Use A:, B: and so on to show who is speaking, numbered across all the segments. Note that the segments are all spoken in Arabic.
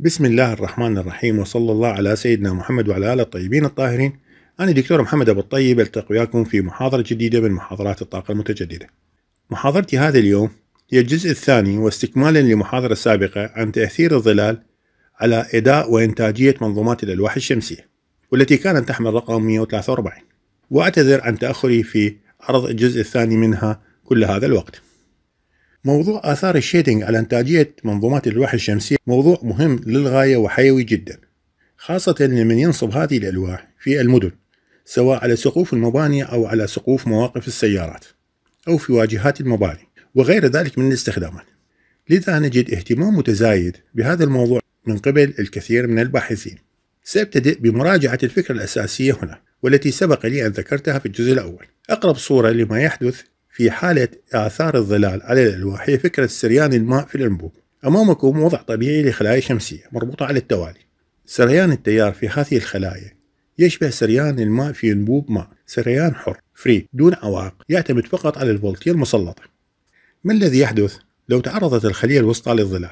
A: بسم الله الرحمن الرحيم وصلى الله على سيدنا محمد وعلى آله الطيبين الطاهرين أنا دكتور محمد أبو الطيب ألتقي وياكم في محاضرة جديدة من محاضرات الطاقة المتجددة محاضرتي هذا اليوم هي الجزء الثاني واستكمالا لمحاضرة سابقة عن تأثير الظلال على إداء وإنتاجية منظومات الألواح الشمسية والتي كانت تحمل رقم 143 وأعتذر عن تأخري في عرض الجزء الثاني منها كل هذا الوقت موضوع آثار الشيدنج على إنتاجية منظومات الألواح الشمسية موضوع مهم للغاية وحيوي جدا خاصة لمن ينصب هذه الألواح في المدن سواء على سقوف المباني أو على سقوف مواقف السيارات أو في واجهات المباني وغير ذلك من الاستخدامات لذا نجد اهتمام متزايد بهذا الموضوع من قبل الكثير من الباحثين سأبتدئ بمراجعة الفكرة الأساسية هنا والتي سبق لي أن ذكرتها في الجزء الأول أقرب صورة لما يحدث في حالة آثار الظلال على الألواح هي فكرة سريان الماء في الأنبوب أمامكم وضع طبيعي لخلايا شمسية مربوطة على التوالي سريان التيار في هذه الخلايا يشبه سريان الماء في أنبوب ماء سريان حر فري دون عوائق يعتمد فقط على الفولتية المسلطة ما الذي يحدث لو تعرضت الخلية الوسطى للظلال؟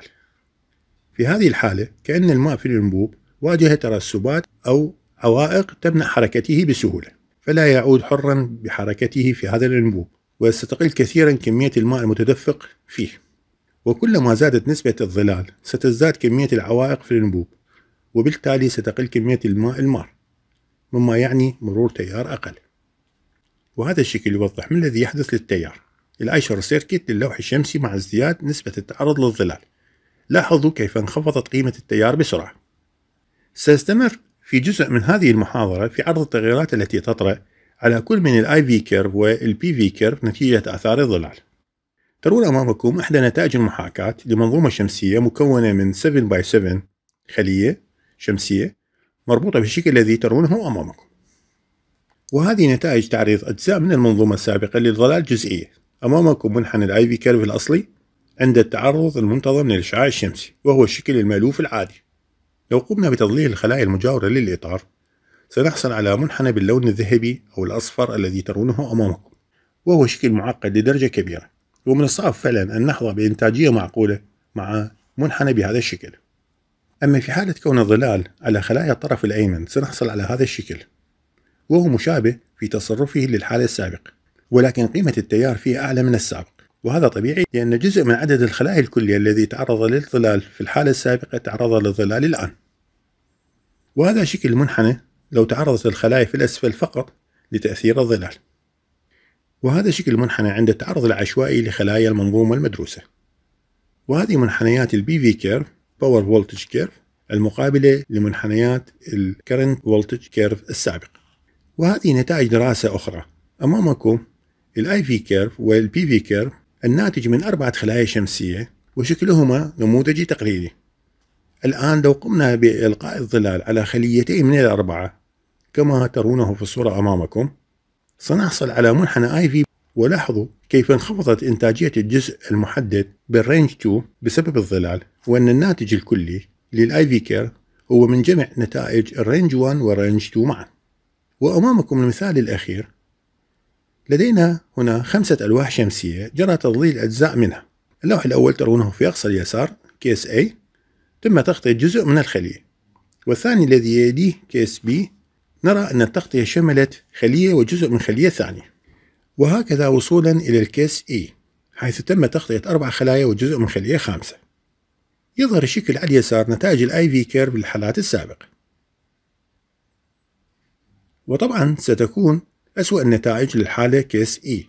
A: في هذه الحالة كأن الماء في الأنبوب واجه ترسبات أو عوائق تمنع حركته بسهولة فلا يعود حرا بحركته في هذا الأنبوب وستقل كثيرا كمية الماء المتدفق فيه وكلما زادت نسبة الظلال ستزداد كمية العوائق في الانبوب وبالتالي ستقل كمية الماء المار مما يعني مرور تيار أقل وهذا الشكل يوضح ما الذي يحدث للتيار الأيشر سيركت للوح الشمسي مع ازدياد نسبة التعرض للظلال لاحظوا كيف انخفضت قيمة التيار بسرعة سأستمر في جزء من هذه المحاضرة في عرض التغييرات التي تطرأ على كل من الاي في كيرف والبي في كيرف نتيجة آثار الظلال ترون أمامكم إحدى نتائج المحاكاة لمنظومة شمسية مكونة من 7 باي 7 خلية شمسية مربوطة بالشكل الذي ترونه أمامكم وهذه نتائج تعريض أجزاء من المنظومة السابقة للظلال الجزئية أمامكم منحنى الاي في كيرف الأصلي عند التعرض المنتظم للإشعاع الشمسي وهو الشكل المألوف العادي لو قمنا بتظليل الخلايا المجاورة للإطار سنحصل على منحنى باللون الذهبي أو الأصفر الذي ترونه أمامكم وهو شكل معقد لدرجة كبيرة ومن الصعب فعلا أن نحظى بإنتاجية معقولة مع منحنى بهذا الشكل أما في حالة كون الظلال على خلايا الطرف الأيمن سنحصل على هذا الشكل وهو مشابه في تصرفه للحالة السابقة ولكن قيمة التيار فيه أعلى من السابق وهذا طبيعي لأن جزء من عدد الخلايا الكلية الذي تعرض للظلال في الحالة السابقة تعرض للظلال الآن وهذا شكل المنحنى لو تعرضت الخلايا في الأسفل فقط لتأثير الظلال وهذا شكل المنحنى عند التعرض العشوائي لخلايا المنظومة المدروسة وهذه منحنيات البي في كيرف باور فولتج كيرف المقابلة لمنحنيات الكرنت فولتج كيرف السابق وهذه نتائج دراسة أخرى أمامكم الاي في كيرف والبي في كيرف الناتج من أربعة خلايا شمسية وشكلهما نموذجي تقليدي الآن لو قمنا بإلقاء الظلال على خليتين من الأربعة كما ترونه في الصورة أمامكم سنحصل على منحنى آي في ولاحظوا كيف انخفضت إنتاجية الجزء المحدد بالرينج 2 بسبب الظلال وأن الناتج الكلي للآي في كير هو من جمع نتائج الرينج 1 والرينج 2 معا وأمامكم المثال الأخير لدينا هنا خمسة ألواح شمسية جرى تضليل أجزاء منها اللوح الأول ترونه في أقصى اليسار كيس A تم تغطية جزء من الخلية والثاني الذي يليه كيس بي نرى أن التغطية شملت خلية وجزء من خلية ثانية وهكذا وصولا إلى الكيس إي حيث تم تغطية أربع خلايا وجزء من خلية خامسة يظهر الشكل على اليسار نتائج الاي في كيرف للحالات السابقة وطبعا ستكون أسوأ النتائج للحالة كيس إي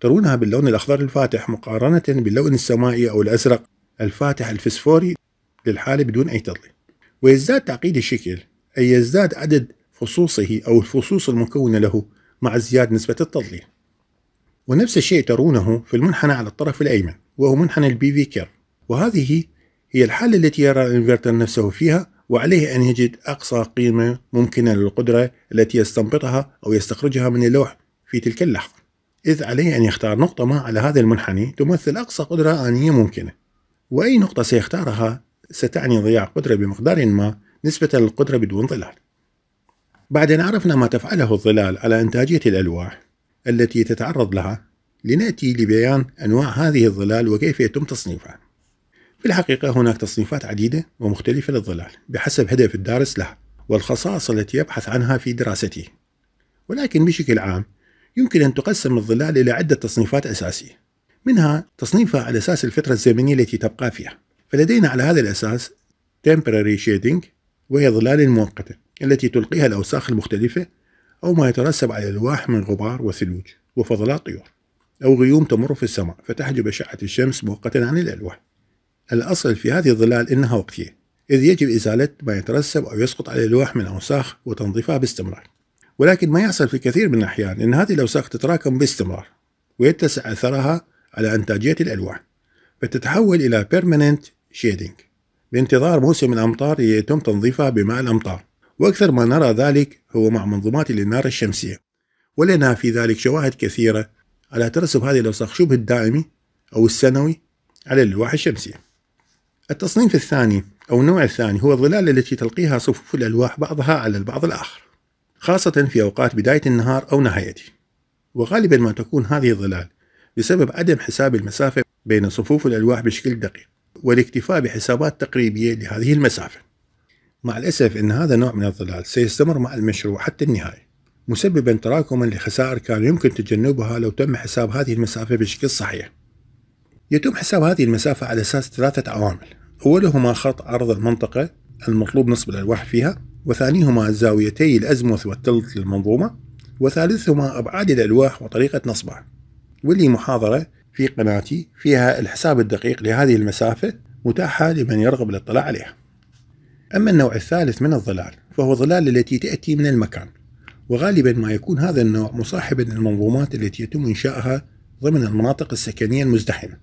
A: ترونها باللون الأخضر الفاتح مقارنة باللون السمائي أو الأزرق الفاتح الفسفوري للحالة بدون أي تضليل ويزداد تعقيد الشكل أي يزداد عدد فصوصه أو الفصوص المكونة له مع ازدياد نسبة التضليل ونفس الشيء ترونه في المنحنى على الطرف الأيمن وهو منحنى البي في كيرف وهذه هي الحالة التي يرى الانفرتر نفسه فيها وعليه أن يجد أقصى قيمة ممكنة للقدرة التي يستنبطها أو يستخرجها من اللوح في تلك اللحظة إذ عليه أن يختار نقطة ما على هذا المنحني تمثل أقصى قدرة آنية ممكنة وأي نقطة سيختارها ستعني ضياع قدرة بمقدار ما نسبة للقدرة بدون ظلال بعد أن عرفنا ما تفعله الظلال على إنتاجية الألواح التي تتعرض لها لنأتي لبيان أنواع هذه الظلال وكيف يتم تصنيفها في الحقيقة هناك تصنيفات عديدة ومختلفة للظلال بحسب هدف الدارس لها والخصائص التي يبحث عنها في دراسته ولكن بشكل عام يمكن أن تقسم الظلال إلى عدة تصنيفات أساسية منها تصنيفها على أساس الفترة الزمنية التي تبقى فيها فلدينا على هذا الأساس temporary shading وهي ظلال مؤقتة التي تلقيها الأوساخ المختلفة أو ما يترسب على الألواح من غبار وثلوج وفضلات طيور أو غيوم تمر في السماء فتحجب أشعة الشمس مؤقتا عن الألواح الأصل في هذه الظلال إنها وقتية إذ يجب إزالة ما يترسب أو يسقط على الألواح من أوساخ وتنظيفها باستمرار ولكن ما يحصل في كثير من الأحيان أن هذه الأوساخ تتراكم باستمرار ويتسع أثرها على أنتاجية الألواح فتتحول إلى permanent shading بانتظار موسم الأمطار يتم تنظيفها بماء الأمطار وأكثر ما نرى ذلك هو مع منظومات الإنارة الشمسية ولنا في ذلك شواهد كثيرة على ترسب هذه الأوساخ شبه الدائمي أو السنوي على اللوحة الشمسية التصنيف الثاني أو النوع الثاني هو الظلال التي تلقيها صفوف الألواح بعضها على البعض الآخر خاصة في أوقات بداية النهار أو نهايته وغالبا ما تكون هذه الظلال بسبب عدم حساب المسافة بين صفوف الألواح بشكل دقيق والاكتفاء بحسابات تقريبية لهذه المسافة مع الأسف أن هذا النوع من الظلال سيستمر مع المشروع حتى النهاية مسببا تراكما لخسائر كان يمكن تجنبها لو تم حساب هذه المسافة بشكل صحيح يتم حساب هذه المسافة على أساس ثلاثة عوامل أولهما خط عرض المنطقة المطلوب نصب الألواح فيها وثانيهما زاويتي الأزمث والتلت للمنظومة وثالثهما أبعاد الألواح وطريقة نصبها واللي محاضرة في قناتي فيها الحساب الدقيق لهذه المسافة متاحة لمن يرغب الاطلاع عليها أما النوع الثالث من الظلال فهو ظلال التي تأتي من المكان وغالبا ما يكون هذا النوع مصاحبا للمنظومات التي يتم إنشائها ضمن المناطق السكنية المزدحمة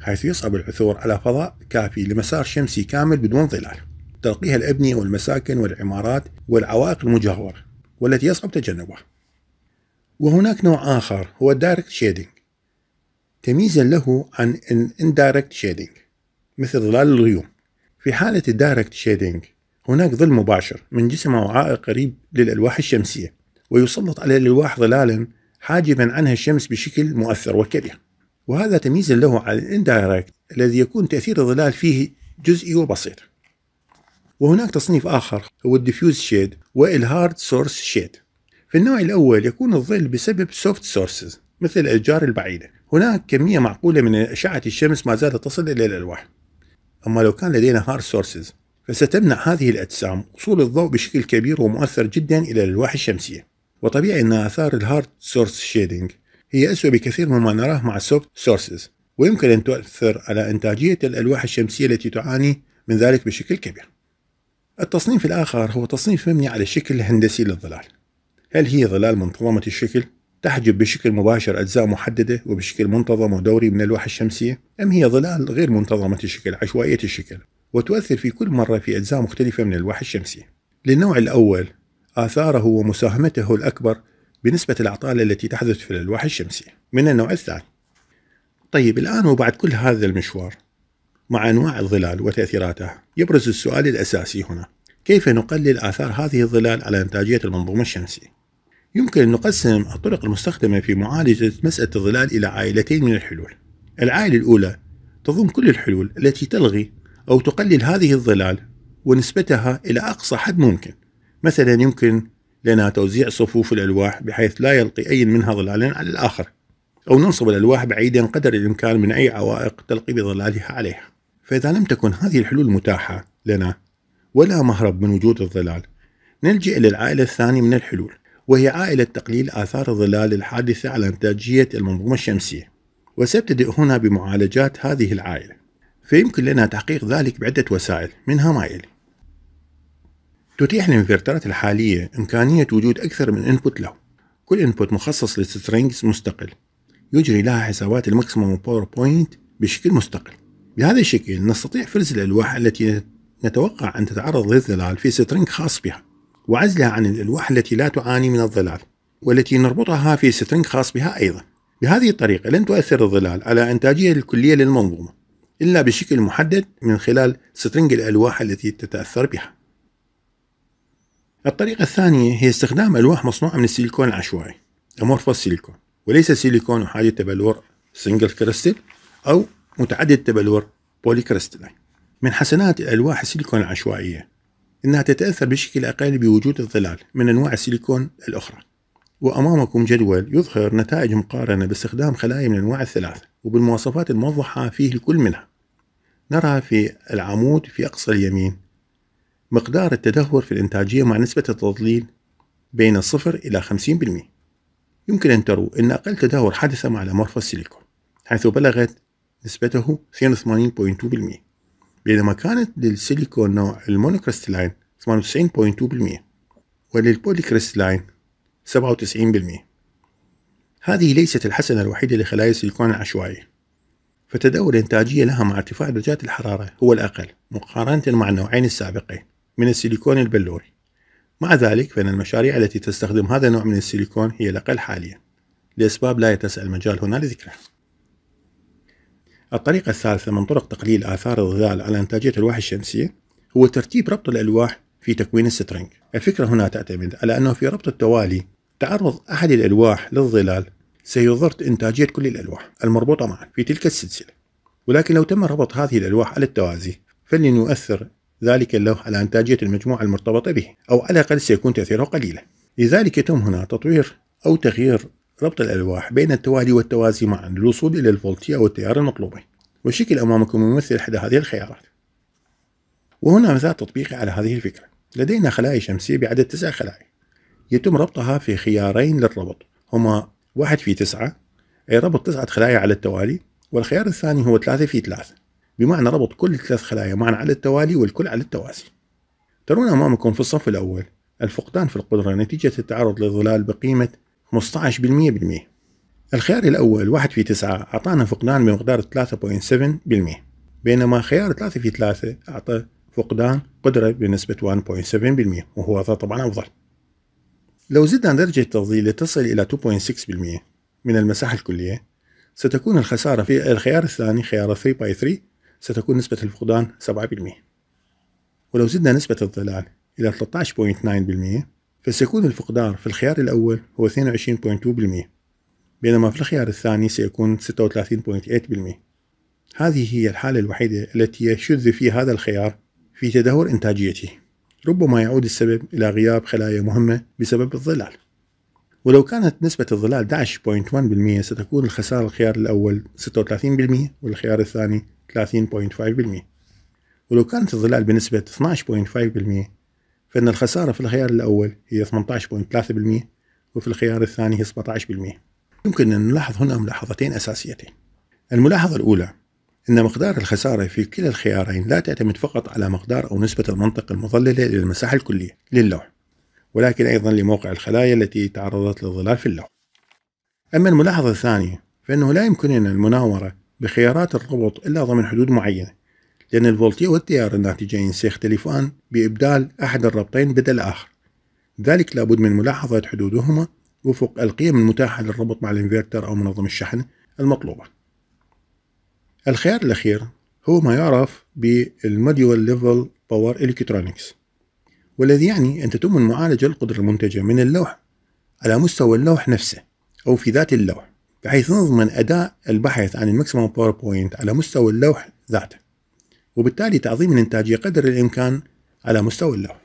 A: حيث يصعب العثور على فضاء كافي لمسار شمسي كامل بدون ظلال تلقيها الأبنية والمساكن والعمارات والعوائق المجاورة والتي يصعب تجنبها وهناك نوع آخر هو Direct Shading تمييزا له عن Indirect Shading مثل ظلال الغيوم في حالة الدايركت Shading هناك ظل مباشر من جسم أو عائق قريب للألواح الشمسية ويسلط على الألواح ظلالا حاجبا عنها الشمس بشكل مؤثر وكبير وهذا تمييزا له عن الاندايركت الذي يكون تأثير الظلال فيه جزئي وبسيط وهناك تصنيف آخر هو Diffuse شيد والهارد سورس شيد في النوع الأول يكون الظل بسبب سوفت سورسز مثل الأشجار البعيدة هناك كمية معقولة من أشعة الشمس ما زالت تصل إلى الألواح أما لو كان لدينا هارد سورسز فستمنع هذه الأجسام وصول الضوء بشكل كبير ومؤثر جدا إلى الألواح الشمسية وطبيعي أن آثار الهارد سورس شيدنج هي أسوأ بكثير مما نراه مع السوفت سورسز ويمكن أن تؤثر على إنتاجية الألواح الشمسية التي تعاني من ذلك بشكل كبير التصنيف الآخر هو تصنيف مبني على شكل هندسي للظلال هل هي ظلال منتظمة الشكل؟ تحجب بشكل مباشر أجزاء محددة وبشكل منتظم ودوري من الواح الشمسية؟ أم هي ظلال غير منتظمة الشكل عشوائية الشكل وتؤثر في كل مرة في أجزاء مختلفة من الواح الشمسية للنوع الأول آثاره ومساهمته الأكبر بنسبة الأعطال التي تحدث في الألواح الشمسية من النوع الثاني طيب الآن وبعد كل هذا المشوار مع أنواع الظلال وتأثيراتها يبرز السؤال الأساسي هنا كيف نقلل آثار هذه الظلال على إنتاجية المنظومة الشمسية؟ يمكن أن نقسم الطرق المستخدمة في معالجة مسألة الظلال إلى عائلتين من الحلول. العائلة الأولى تضم كل الحلول التي تلغي أو تقلل هذه الظلال ونسبتها إلى أقصى حد ممكن. مثلا يمكن لنا توزيع صفوف الألواح بحيث لا يلقي أي منها ظلالا على الآخر. أو ننصب الألواح بعيدا قدر الإمكان من أي عوائق تلقي بظلالها عليها. فإذا لم تكن هذه الحلول متاحة لنا ولا مهرب من وجود الظلال، نلجئ إلى العائلة الثانية من الحلول وهي عائلة تقليل آثار الظلال الحادثة على إنتاجية المنظومة الشمسية وسأبتدئ هنا بمعالجات هذه العائلة فيمكن لنا تحقيق ذلك بعدة وسائل منها ما يلي تتيح الانفرترات الحالية إمكانية وجود أكثر من انبوت له كل انبوت مخصص لسترينجز مستقل يجري لها حسابات الماكسيموم باوربوينت بشكل مستقل بهذا الشكل نستطيع فرز الألواح التي نتوقع أن تتعرض للظلال في سترينج خاص بها وعزلها عن الألواح التي لا تعاني من الظلال والتي نربطها في سترنج خاص بها أيضا بهذه الطريقة لن تؤثر الظلال على إنتاجية الكلية للمنظومة إلا بشكل محدد من خلال سترنج الألواح التي تتأثر بها الطريقة الثانية هي استخدام ألواح مصنوعة من السيليكون العشوائي أمورفوس سيليكون وليس سيليكون أحادي تبلور سنجل كريستل أو متعدد تبلور بولي كريستلاين من حسنات الألواح السيليكون العشوائية أنها تتأثر بشكل أقل بوجود الظلال من أنواع السيليكون الأخرى وأمامكم جدول يظهر نتائج مقارنة باستخدام خلايا من الأنواع الثلاثة وبالمواصفات الموضحة فيه لكل منها نرى في العمود في أقصى اليمين مقدار التدهور في الإنتاجية مع نسبة التضليل بين الصفر إلى 50% يمكن أن تروا أن أقل تدهور حدث مع الامورفوس سيليكون حيث بلغت نسبته 82.2% بينما كانت للسيليكون نوع المونوكريستلاين 98.2% وللبوليكريستلاين 97% هذه ليست الحسنة الوحيدة لخلايا السيليكون العشوائي فتداول الإنتاجية لها مع ارتفاع درجات الحرارة هو الأقل مقارنة مع النوعين السابقين من السيليكون البلوري مع ذلك فإن المشاريع التي تستخدم هذا النوع من السيليكون هي الأقل حاليا لأسباب لا يتسع المجال هنا لذكرها الطريقة الثالثة من طرق تقليل آثار الظلال على إنتاجية الألواح الشمسية هو ترتيب ربط الألواح في تكوين السترنج الفكرة هنا تعتمد على أنه في ربط التوالي تعرض أحد الألواح للظلال سيضر إنتاجية كل الألواح المربوطة معا في تلك السلسلة ولكن لو تم ربط هذه الألواح على التوازي فلن يؤثر ذلك اللوح على إنتاجية المجموعة المرتبطة به أو على الأقل سيكون تأثيره قليلا لذلك يتم هنا تطوير أو تغيير ربط الألواح بين التوالي والتوازي معا للوصول إلى الفولتية أو التيار المطلوبة والشكل أمامكم يمثل إحدى هذه الخيارات وهنا مثال تطبيقي على هذه الفكرة لدينا خلايا شمسية بعدد تسع خلايا يتم ربطها في خيارين للربط هما واحد في تسعة أي ربط تسعة خلايا على التوالي والخيار الثاني هو ثلاثة في ثلاثة بمعنى ربط كل ثلاث خلايا معا على التوالي والكل على التوازي ترون أمامكم في الصف الأول الفقدان في القدرة نتيجة التعرض للظلال بقيمة 15% بالمية. الخيار الأول 1 في 9 أعطانا فقدان بمقدار 3.7% بينما خيار 3 في 3 أعطى فقدان قدرة بنسبة 1.7% وهو طبعا أفضل لو زدنا درجة التفضيل لتصل إلى 2.6% من المساحة الكلية ستكون الخسارة في الخيار الثاني خيار 3 باي 3 ستكون نسبة الفقدان 7% ولو زدنا نسبة الظلال إلى 13.9% فسيكون الفقدان في الخيار الأول هو 22.2% بينما في الخيار الثاني سيكون 36.8% هذه هي الحالة الوحيدة التي يشذ في هذا الخيار في تدهور إنتاجيته ربما يعود السبب إلى غياب خلايا مهمة بسبب الظلال ولو كانت نسبة الظلال 11.1% ستكون الخسارة الخيار الأول 36% والخيار الثاني 30.5% ولو كانت الظلال بنسبة 12.5% فإن الخسارة في الخيار الأول هي 18.3% وفي الخيار الثاني هي 17% يمكن أن نلاحظ هنا ملاحظتين أساسيتين الملاحظة الأولى أن مقدار الخسارة في كلا الخيارين لا تعتمد فقط على مقدار أو نسبة المنطقة المظللة للمساحة الكلية للوح ولكن أيضا لموقع الخلايا التي تعرضت للظلال في اللوح أما الملاحظة الثانية فإنه لا يمكننا المناورة بخيارات الربط إلا ضمن حدود معينة لأن الفولتية والتيار الناتجين سيختلفان بإبدال أحد الربطين بدل الآخر ذلك لابد من ملاحظة حدودهما وفق القيم المتاحة للربط مع الانفيرتر أو منظم الشحن المطلوبة الخيار الأخير هو ما يعرف بالموديول ليفل باور الكترونكس والذي يعني أن تتم معالجة القدرة المنتجة من اللوح على مستوى اللوح نفسه أو في ذات اللوح بحيث نضمن أداء البحث عن الماكسيمم بوينت على مستوى اللوح ذاته وبالتالي تعظيم الإنتاجية قدر الإمكان على مستوى اللوح.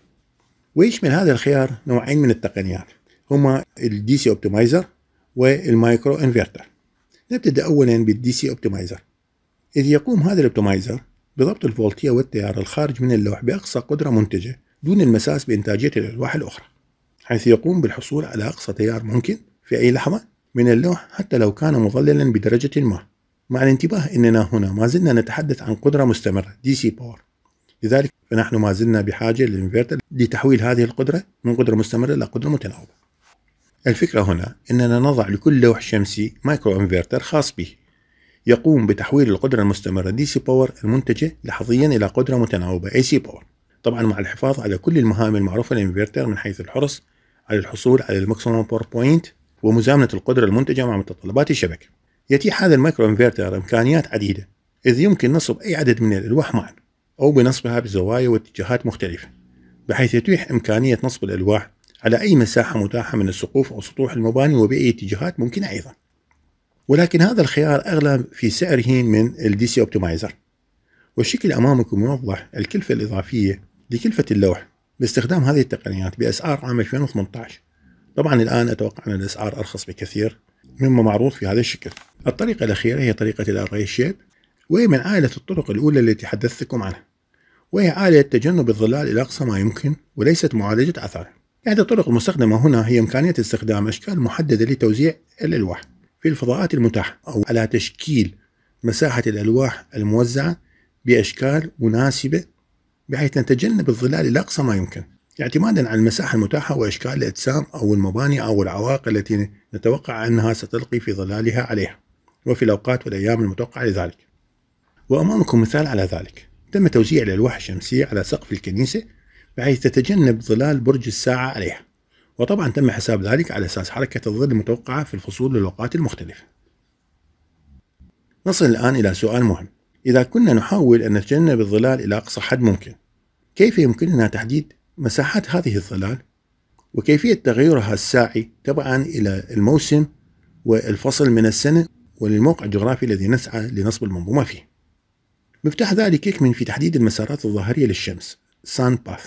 A: ويشمل هذا الخيار نوعين من التقنيات هما الدي سي اوبتمايزر والمايكرو انفرتر نبتدأ أولا بالدي سي اوبتمايزر إذ يقوم هذا الاوبتمايزر بضبط الفولتية والتيار الخارج من اللوح بأقصى قدرة منتجة دون المساس بإنتاجية الألواح الأخرى حيث يقوم بالحصول على أقصى تيار ممكن في أي لحظة من اللوح حتى لو كان مظللا بدرجة ما مع الانتباه أننا هنا ما زلنا نتحدث عن قدرة مستمرة دي سي باور لذلك فنحن ما زلنا بحاجة للإنفرتر لتحويل هذه القدرة من قدرة مستمرة إلى قدرة متناوبة الفكرة هنا أننا نضع لكل لوح شمسي مايكرو انفرتر خاص به يقوم بتحويل القدرة المستمرة دي سي باور المنتجة لحظيا إلى قدرة متناوبة اي سي باور طبعا مع الحفاظ على كل المهام المعروفة للانفرتر من حيث الحرص على الحصول على الماكسيموم باور بوينت ومزامنة القدرة المنتجة مع متطلبات الشبكة يتيح هذا المايكرو انفرتر إمكانيات عديدة إذ يمكن نصب أي عدد من الألواح معا أو بنصبها بزوايا واتجاهات مختلفة بحيث يتيح إمكانية نصب الألواح على أي مساحة متاحة من السقوف أو سطوح المباني وبأي اتجاهات ممكنة أيضا ولكن هذا الخيار أغلى في سعره من الدي سي اوبتمايزر والشكل أمامكم يوضح الكلفة الإضافية لكلفة اللوح باستخدام هذه التقنيات بأسعار عام 2018 طبعا الآن أتوقع أن الأسعار أرخص بكثير مما معروض في هذا الشكل الطريقة الأخيرة هي طريقة الأري وهي من عائلة الطرق الأولى التي حدثتكم عنها وهي عائلة تجنب الظلال إلى أقصى ما يمكن وليست معالجة أثاره إحدى يعني الطرق المستخدمة هنا هي إمكانية استخدام أشكال محددة لتوزيع الألواح في الفضاءات المتاحة أو على تشكيل مساحة الألواح الموزعة بأشكال مناسبة بحيث نتجنب الظلال إلى أقصى ما يمكن اعتمادا على المساحة المتاحة وأشكال الأجسام أو المباني أو العوائق التي نتوقع أنها ستلقي في ظلالها عليها وفي الأوقات والأيام المتوقعة لذلك وأمامكم مثال على ذلك تم توزيع الألواح الشمسية على سقف الكنيسة بحيث تتجنب ظلال برج الساعة عليها وطبعا تم حساب ذلك على أساس حركة الظل المتوقعة في الفصول للأوقات المختلفة نصل الآن إلى سؤال مهم إذا كنا نحاول أن نتجنب الظلال إلى أقصى حد ممكن كيف يمكننا تحديد مساحات هذه الظلال وكيفية تغيرها الساعي تبعا إلى الموسم والفصل من السنة وللموقع الجغرافي الذي نسعى لنصب المنظومة فيه مفتاح ذلك يكمن في تحديد المسارات الظاهرية للشمس سان باث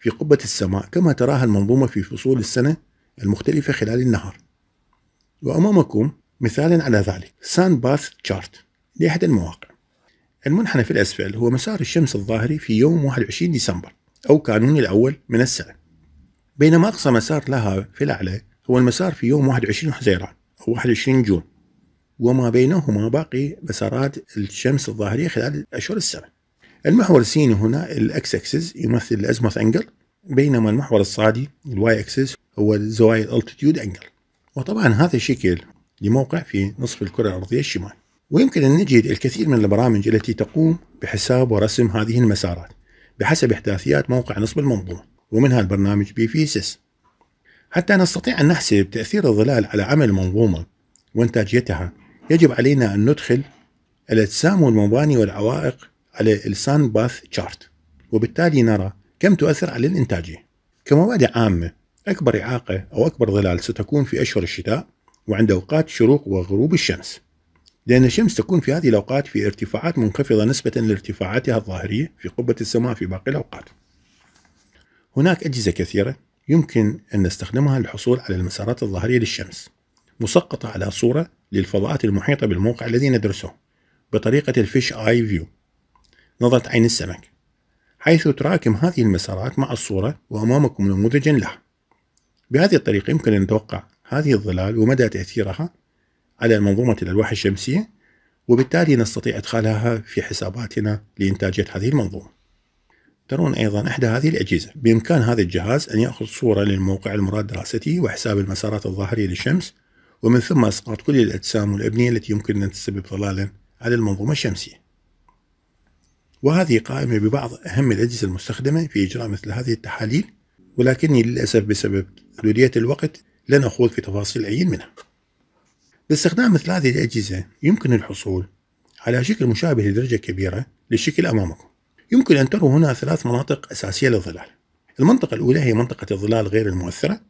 A: في قبة السماء كما تراها المنظومة في فصول السنة المختلفة خلال النهار وأمامكم مثالا على ذلك سان باث تشارت لأحد المواقع المنحنى في الأسفل هو مسار الشمس الظاهري في يوم 21 ديسمبر أو كانون الأول من السنة بينما أقصى مسار لها في الأعلى هو المسار في يوم 21 حزيران أو 21 جون وما بينهما باقي مسارات الشمس الظاهرية خلال أشهر السنة المحور السيني هنا الأكس أكسس يمثل الأزمة أنجل بينما المحور الصادي الواي أكسس هو الزوايا الالتيتيود أنجل وطبعا هذا الشكل لموقع في نصف الكرة الأرضية الشمال ويمكن أن نجد الكثير من البرامج التي تقوم بحساب ورسم هذه المسارات بحسب إحداثيات موقع نصب المنظومة ومنها البرنامج بيفيسس حتى نستطيع أن نحسب تأثير الظلال على عمل المنظومة وإنتاجيتها يجب علينا أن ندخل الأجسام والمباني والعوائق على السان باث تشارت وبالتالي نرى كم تؤثر على الإنتاجية كمواد عامة أكبر إعاقة أو أكبر ظلال ستكون في أشهر الشتاء وعند أوقات شروق وغروب الشمس لأن الشمس تكون في هذه الأوقات في ارتفاعات منخفضة نسبة لارتفاعاتها الظاهرية في قبة السماء في باقي الأوقات هناك أجهزة كثيرة يمكن أن نستخدمها للحصول على المسارات الظاهرية للشمس مسقطة على صورة للفضاءات المحيطة بالموقع الذي ندرسه بطريقة الفيش آي فيو نظرة عين السمك حيث تراكم هذه المسارات مع الصورة وأمامكم نموذجا لها بهذه الطريقة يمكن أن نتوقع هذه الظلال ومدى تأثيرها على منظومة الألواح الشمسية وبالتالي نستطيع إدخالها في حساباتنا لإنتاجية هذه المنظومة ترون أيضا إحدى هذه الأجهزة بإمكان هذا الجهاز أن يأخذ صورة للموقع المراد دراسته وحساب المسارات الظاهرية للشمس ومن ثم إسقاط كل الأجسام والأبنية التي يمكن أن تسبب ظلالا على المنظومة الشمسية وهذه قائمة ببعض أهم الأجهزة المستخدمة في إجراء مثل هذه التحاليل ولكني للأسف بسبب حدودية الوقت لن أخوض في تفاصيل أي منها باستخدام مثل هذه الأجهزة يمكن الحصول على شكل مشابه لدرجة كبيرة للشكل أمامكم يمكن أن تروا هنا ثلاث مناطق أساسية للظلال المنطقة الأولى هي منطقة الظلال غير المؤثرة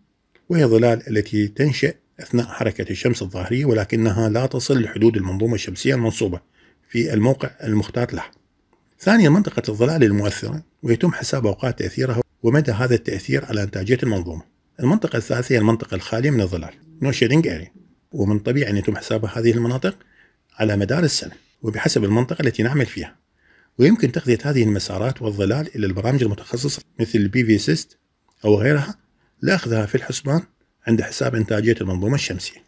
A: وهي الظلال التي تنشأ أثناء حركة الشمس الظاهرية ولكنها لا تصل لحدود المنظومة الشمسية المنصوبة في الموقع المختار لها ثانيا منطقة الظلال المؤثرة ويتم حساب أوقات تأثيرها ومدى هذا التأثير على إنتاجية المنظومة المنطقة الثالثة هي المنطقة الخالية من الظلال نو shedding area ومن الطبيعي أن يتم حساب هذه المناطق على مدار السنة وبحسب المنطقة التي نعمل فيها ويمكن تغذية هذه المسارات والظلال إلى البرامج المتخصصة مثل بي في سيست أو غيرها لأخذها في الحسبان عند حساب إنتاجية المنظومة الشمسية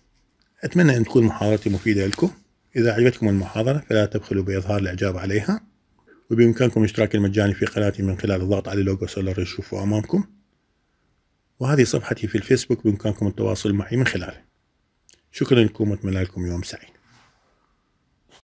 A: أتمنى أن تكون محاضرتي مفيدة لكم إذا عجبتكم المحاضرة فلا تبخلوا بإظهار الإعجاب عليها وبإمكانكم الاشتراك المجاني في قناتي من خلال الضغط على لوجو سولار يشوفه أمامكم وهذه صفحتي في الفيسبوك بإمكانكم التواصل معي من خلاله شكرا لكم وأتمنى لكم يوم سعيد